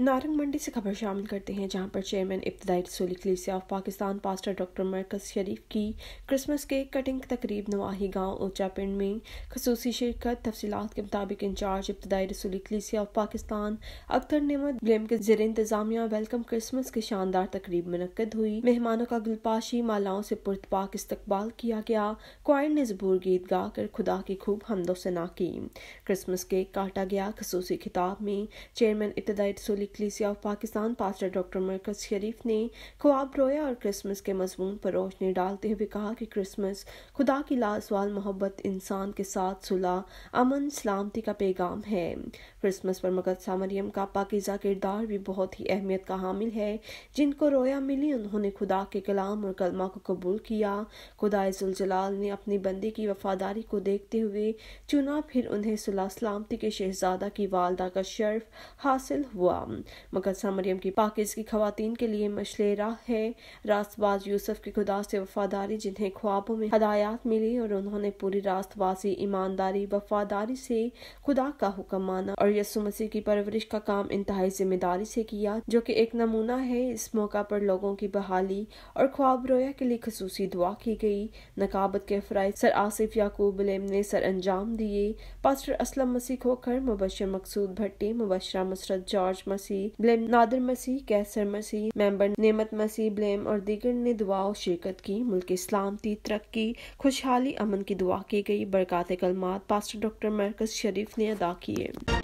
नारंग मंडी से खबर शामिल करते हैं जहां पर चेयरमैन इब्तदाई रसूल कलीसिया of Pakistan pastor doctor Markaz Sharif की क्रिसमस के कटिंग तकरीब नवाही गांव ऊंचा पिंड में खसूसी शिरकत तफसीत के मुताबिक इंचार्ज इब्तदाई रसूल कलीसिया ऑफ पाकिस्तान अख्तर नमत ब्लेम के जेर इंतजामिया वेलकम क्रिसमस की शानदार तकरीब मनकद हुई मेहमानों का गुलपाशी मालाओं से पुरतपाक इस्तकबाल किया गया क्वार ने जबूर गीत गाकर खुदा की खूब हमदो सना की क्रिसमस केक काटा गया खसूसी खिताब में चेयरमैन इब्तदाई रसूल इक्लीसिया of Pakistan pastor doctor Markaz Sharif ने ख्वाब रोया और क्रिसमस के मजमून पर रोशनी डालते हुए कहा कि क्रिसमस खुदा की लाजवाल मोहब्बत इंसान के साथ सुलह अमन सलामती का पैगाम है क्रिसमस पर मकदसा मरियम का पाकिजा किरदार भी बहुत ही अहमियत का हामिल है जिनको रोया मिली उन्होंने खुदा के कलाम और कलमा को कबूल किया खुदा जलाल ने अपनी बंदी की वफादारी को देखते हुए चुना फिर उन्हें सुलह सलामती के शहजादा की वालदा का शर्फ हासिल हुआ मगर सामरियम की की खातन के लिए मशले राह है रास्तबाज यूसुफ की खुदा से वफादारी जिन्हें ख्वाबों में हदायत मिली और उन्होंने पूरी रास्तबाजी ईमानदारी वफादारी से खुदा का हुक्म माना और यसु मसीह की परवरिश का काम इंतहाई जिम्मेदारी से किया जो कि एक नमूना है इस मौका पर लोगों की बहाली और ख्वाब रोया के लिए खसूसी दुआ की गई नकाबत के फ्राइज सर आसिफ याकूब ने सर अंजाम दिए पास्टर असलम मसीह खोखर मुबशर मकसूद भट्टी मुबशरा मसरत जॉर्ज मसीह मसीह ब्लेम नादर मसीह कैसर मसीह मेंबर नेमत मसीह ब्लेम और दीगर ने दुआ और शिरकत की मुल्क सलामती तरक्की खुशहाली अमन की दुआ की गई बरकत कलमात पास्टर डॉक्टर मरकज शरीफ ने अदा किए